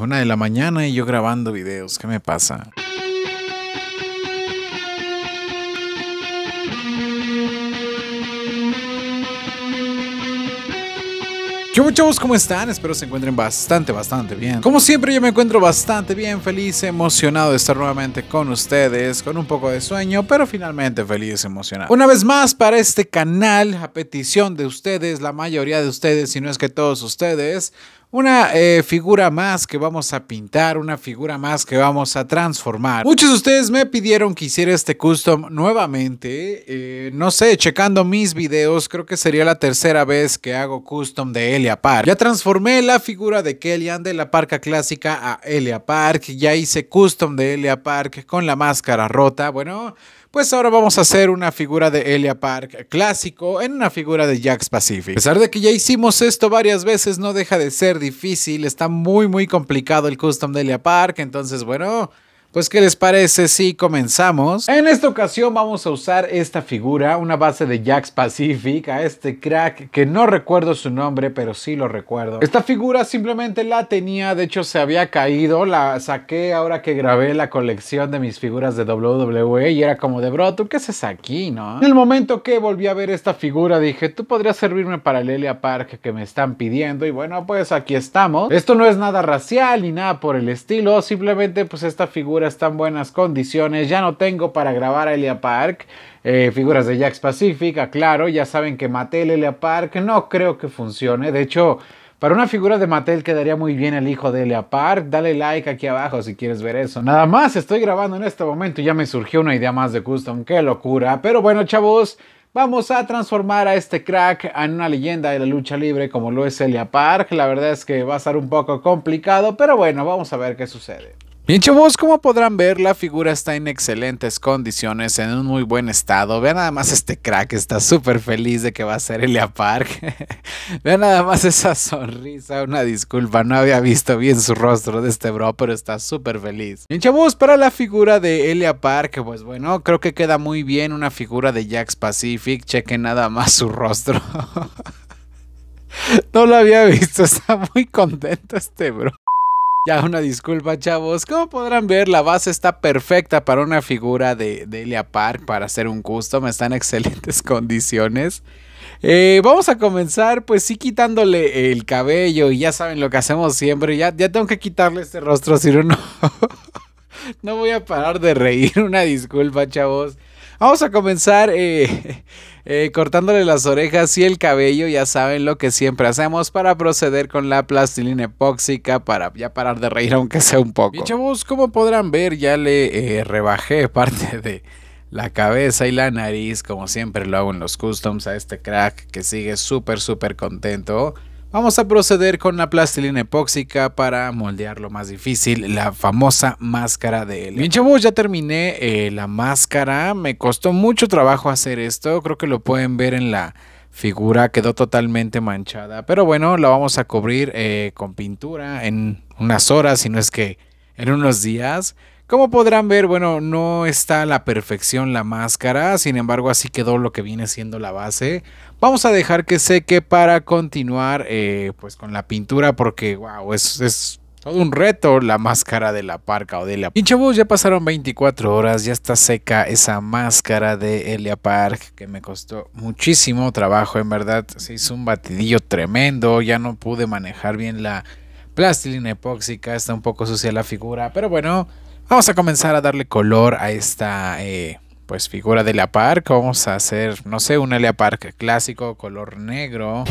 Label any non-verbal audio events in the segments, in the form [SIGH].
una de la mañana y yo grabando videos. ¿Qué me pasa? Yo chavos, ¿cómo están? Espero se encuentren bastante, bastante bien. Como siempre, yo me encuentro bastante bien, feliz, emocionado de estar nuevamente con ustedes, con un poco de sueño, pero finalmente feliz, emocionado. Una vez más, para este canal, a petición de ustedes, la mayoría de ustedes, si no es que todos ustedes, una eh, figura más que vamos a pintar, una figura más que vamos a transformar. Muchos de ustedes me pidieron que hiciera este custom nuevamente. Eh, no sé, checando mis videos, creo que sería la tercera vez que hago custom de Elia Park. Ya transformé la figura de Kellyan de la parca clásica a Elia Park. Ya hice custom de Elia Park con la máscara rota. Bueno, pues ahora vamos a hacer una figura de Elia Park clásico en una figura de Jax Pacific. A pesar de que ya hicimos esto varias veces, no deja de ser difícil, está muy muy complicado el custom de Elia Park, entonces bueno... Pues ¿qué les parece si comenzamos? En esta ocasión vamos a usar esta figura, una base de Jax Pacific, a este crack que no recuerdo su nombre, pero sí lo recuerdo. Esta figura simplemente la tenía, de hecho se había caído, la saqué ahora que grabé la colección de mis figuras de WWE y era como de Broto, ¿tú qué haces aquí, no? En el momento que volví a ver esta figura dije, tú podrías servirme para Lelia Park que me están pidiendo y bueno, pues aquí estamos. Esto no es nada racial ni nada por el estilo, simplemente pues esta figura están buenas condiciones. Ya no tengo para grabar a Elia Park. Eh, figuras de Jax Pacific, ah, claro, ya saben que Mattel Elia Park no creo que funcione. De hecho, para una figura de Mattel quedaría muy bien el hijo de Elia Park. Dale like aquí abajo si quieres ver eso. Nada más, estoy grabando en este momento y ya me surgió una idea más de custom. ¡Qué locura! Pero bueno, chavos. Vamos a transformar a este crack en una leyenda de la lucha libre como lo es Elia Park. La verdad es que va a ser un poco complicado, pero bueno, vamos a ver qué sucede. Bien chavos, como podrán ver, la figura está en excelentes condiciones, en un muy buen estado. Vean nada más este crack, está súper feliz de que va a ser Elia Park. [LAUGHS] Vean nada más esa sonrisa, una disculpa, no había visto bien su rostro de este bro, pero está súper feliz. Bien chavos, para la figura de Elia Park, pues bueno, creo que queda muy bien una figura de Jax Pacific. Chequen nada más su rostro. [LAUGHS] no lo había visto, está muy contento este bro. Ya una disculpa, chavos. Como podrán ver, la base está perfecta para una figura de Delia Park para hacer un custom. Está en [LAUGHS] excelentes condiciones. Eh, vamos a comenzar, pues sí, quitándole el cabello. Y ya saben lo que hacemos siempre. Ya, ya tengo que quitarle este rostro, si no, [LAUGHS] no voy a parar de reír. [LAUGHS] Una disculpa, chavos. Vamos a comenzar eh, [LAUGHS] eh, cortándole las orejas y el cabello. Ya saben lo que siempre hacemos para proceder con la plastilina epóxica para ya parar de reír aunque sea un poco. Y chavos, como podrán ver, ya le eh, rebajé [LAUGHS] parte de la cabeza y la nariz, como siempre lo hago en los customs a este crack que sigue súper, súper contento. Vamos a proceder con la plastilina epóxica para moldear lo más difícil, la famosa máscara de él. Bien chavos, ya terminé eh, la máscara, me costó mucho trabajo hacer esto, creo que lo pueden ver en la figura quedó totalmente manchada. Pero bueno, la vamos a cubrir eh, con pintura en unas horas, si no es que en unos días. Como podrán ver, bueno, no está a la perfección la máscara, sin embargo así quedó lo que viene siendo la base. Vamos a dejar que seque para continuar eh, pues con la pintura porque wow, es, todo un reto la máscara de la parca o de la... Y chavos, ya pasaron 24 horas, ya está seca esa máscara de Elia Park que me costó muchísimo trabajo, en verdad se hizo un batidillo tremendo, ya no pude manejar bien la plastilina epóxica, está un poco sucia la figura, pero bueno... Vamos a comenzar a darle color a esta eh, pues figura de la park. Vamos a hacer, no sé, un Lea Park clásico, color negro.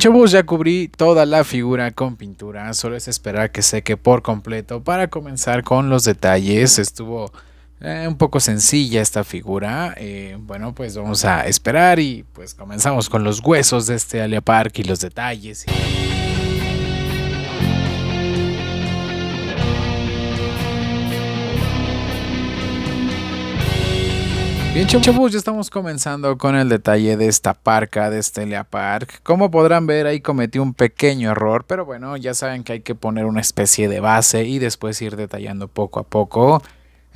Chavos, ya cubrí toda la figura con pintura, solo es esperar que seque por completo para comenzar con los detalles. Estuvo eh, un poco sencilla esta figura. Eh, bueno, pues vamos a esperar y pues comenzamos con los huesos de este Alia y los detalles. Bien chavos, ya estamos comenzando con el detalle de esta parca, de este Park. Como podrán ver, ahí cometí un pequeño error, pero bueno, ya saben que hay que poner una especie de base y después ir detallando poco a poco.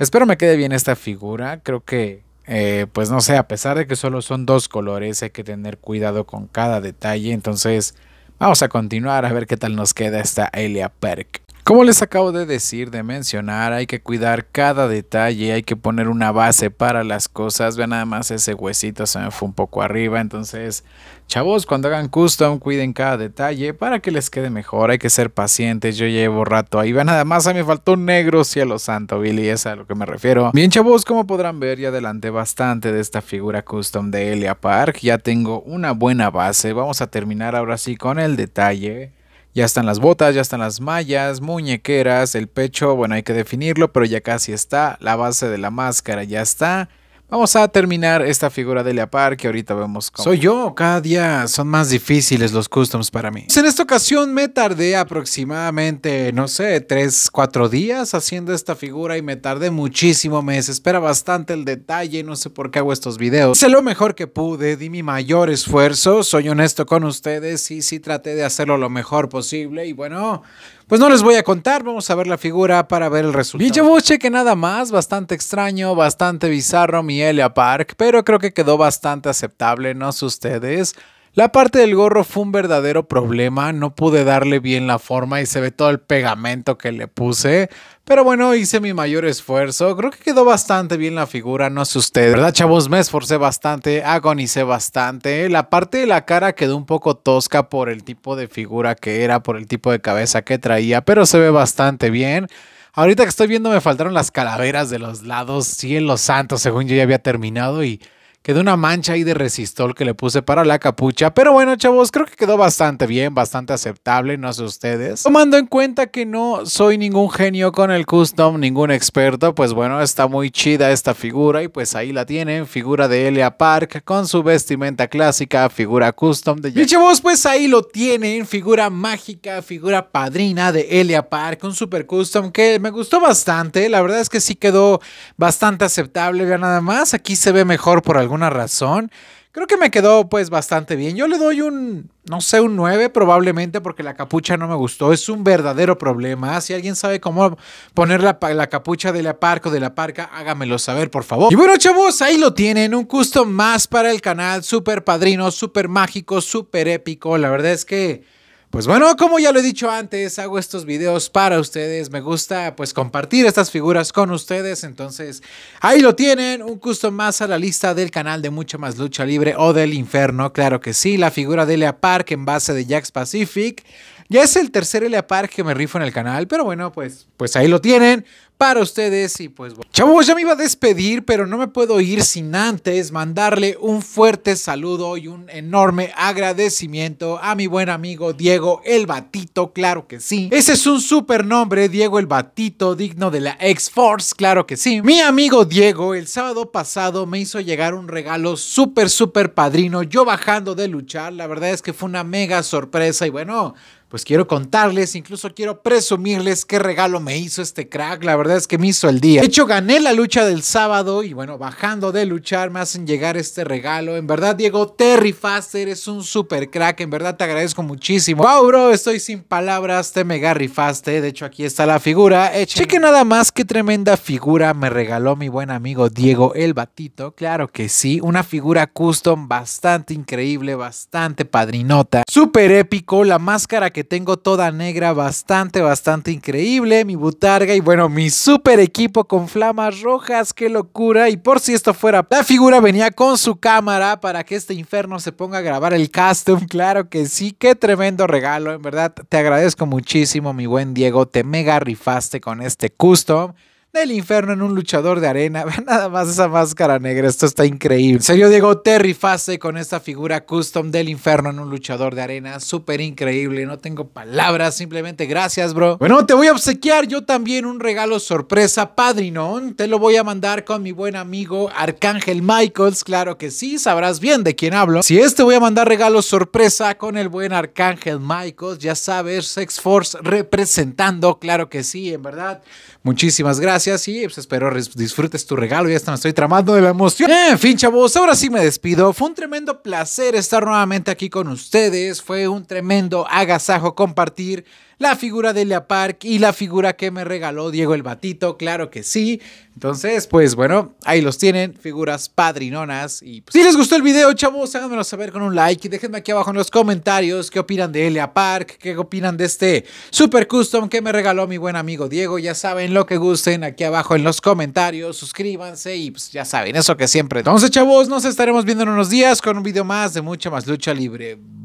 Espero me quede bien esta figura. Creo que, eh, pues no sé, a pesar de que solo son dos colores, hay que tener cuidado con cada detalle. Entonces, vamos a continuar a ver qué tal nos queda esta Elia Perk. Como les acabo de decir, de mencionar, hay que cuidar cada detalle, hay que poner una base para las cosas. Vean nada más ese huesito se me fue un poco arriba. Entonces, chavos, cuando hagan custom, cuiden cada detalle para que les quede mejor. Hay que ser pacientes, yo llevo rato ahí. Vean nada más, a mí me faltó un negro, cielo santo, Billy, es a lo que me refiero. Bien, chavos, como podrán ver, ya adelanté bastante de esta figura custom de Elia Park. Ya tengo una buena base, vamos a terminar ahora sí con el detalle. Ya están las botas, ya están las mallas, muñequeras, el pecho, bueno, hay que definirlo, pero ya casi está. La base de la máscara ya está. Vamos a terminar esta figura de Leapar que ahorita vemos cómo... Soy yo, cada día son más difíciles los customs para mí. En esta ocasión me tardé aproximadamente, no sé, 3, 4 días haciendo esta figura y me tardé muchísimo, me Espera bastante el detalle, no sé por qué hago estos videos. Hice lo mejor que pude, di mi mayor esfuerzo, soy honesto con ustedes y sí traté de hacerlo lo mejor posible y bueno... Pues no les voy a contar, vamos a ver la figura para ver el resultado. busqué que nada más, bastante extraño, bastante bizarro mi Elia Park, pero creo que quedó bastante aceptable, no sé ustedes. La parte del gorro fue un verdadero problema, no pude darle bien la forma y se ve todo el pegamento que le puse, pero bueno, hice mi mayor esfuerzo, creo que quedó bastante bien la figura, no sé ustedes, ¿verdad chavos? Me esforcé bastante, agonicé bastante, la parte de la cara quedó un poco tosca por el tipo de figura que era, por el tipo de cabeza que traía, pero se ve bastante bien. Ahorita que estoy viendo me faltaron las calaveras de los lados, los santos, según yo ya había terminado y... Quedó una mancha ahí de resistol que le puse para la capucha. Pero bueno, chavos, creo que quedó bastante bien, bastante aceptable, no sé ustedes. Tomando en cuenta que no soy ningún genio con el custom, ningún experto, pues bueno, está muy chida esta figura y pues ahí la tienen, figura de Elia Park con su vestimenta clásica, figura custom de... chavos, pues ahí lo tienen, figura mágica, figura padrina de Elia Park, un super custom que me gustó bastante, la verdad es que sí quedó bastante aceptable, vean nada más, aquí se ve mejor por algún alguna razón. Creo que me quedó pues bastante bien. Yo le doy un, no sé, un 9 probablemente porque la capucha no me gustó. Es un verdadero problema. Ah, si alguien sabe cómo poner la, capucha de la parca o de la parca, hágamelo saber por favor. Y bueno chavos, ahí lo tienen. Un gusto más para el canal. Súper padrino, súper mágico, súper épico. La verdad es que... Pues bueno, como ya lo he dicho antes, hago estos videos para ustedes. Me gusta pues compartir estas figuras con ustedes. Entonces, ahí lo tienen. Un gusto más a la lista del canal de Mucha Más Lucha Libre o del Inferno. Claro que sí, la figura de Lea Park en base de Jax Pacific. Ya es el tercer Lea Park que me rifo en el canal, pero bueno, pues, pues ahí lo tienen para ustedes y pues bueno. Chavos, pues, ya me iba a despedir, pero no me puedo ir sin antes mandarle un fuerte saludo y un enorme agradecimiento a mi buen amigo Diego El Batito, claro que sí. Ese es un super nombre, Diego El Batito, digno de la X-Force, claro que sí. Mi amigo Diego el sábado pasado me hizo llegar un regalo súper, súper padrino, yo bajando de luchar, la verdad es que fue una mega sorpresa y bueno, pues quiero contarles, incluso quiero presumirles qué regalo me hizo este crack, la verdad es que me hizo el día. De hecho, gané la lucha del sábado y bueno, bajando de luchar me hacen llegar este regalo. En verdad, Diego, te rifaste, eres un super crack. En verdad, te agradezco muchísimo. Wow, bro, estoy sin palabras, te mega rifaste. De hecho, aquí está la figura. Echen. Cheque nada más qué tremenda figura me regaló mi buen amigo Diego el Batito. Claro que sí, una figura custom bastante increíble, bastante padrinota. Súper épico, la máscara que tengo toda negra, bastante, bastante increíble. Mi butarga y bueno, mis super equipo con flamas rojas, qué locura. Y por si esto fuera, la figura venía con su cámara para que este inferno se ponga a grabar el custom, claro que sí, qué tremendo regalo, en verdad te agradezco muchísimo mi buen Diego, te mega rifaste con este custom del infierno en un luchador de arena. [LAUGHS] Vean nada más esa máscara negra, esto está increíble. En serio, Diego, Terry rifaste con esta figura custom del infierno en un luchador de arena. Súper increíble, no tengo palabras, simplemente gracias, bro. Bueno, te voy a obsequiar yo también un regalo sorpresa, padrinón. Te lo voy a mandar con mi buen amigo Arcángel Michaels, claro que sí, sabrás bien de quién hablo. Si es, te voy a mandar regalo sorpresa con el buen Arcángel Michaels, ya sabes, Sex Force representando, claro que sí, en verdad. Muchísimas gracias gracias y pues, espero disfrutes tu regalo. Ya hasta me estoy tramando de la emoción. En fin, chavos, ahora sí me despido. Fue un tremendo placer estar nuevamente aquí con ustedes. Fue un tremendo agasajo compartir la figura de Elia Park y la figura que me regaló Diego el Batito, claro que sí. Entonces, pues bueno, ahí los tienen, figuras padrinonas. Y pues, si les gustó el video, chavos, háganmelo saber con un like y déjenme aquí abajo en los comentarios qué opinan de Elia Park, qué opinan de este super custom que me regaló mi buen amigo Diego. Ya saben lo que gusten aquí abajo en los comentarios, suscríbanse y pues ya saben, eso que siempre. Entonces, chavos, nos estaremos viendo en unos días con un video más de mucha más lucha libre.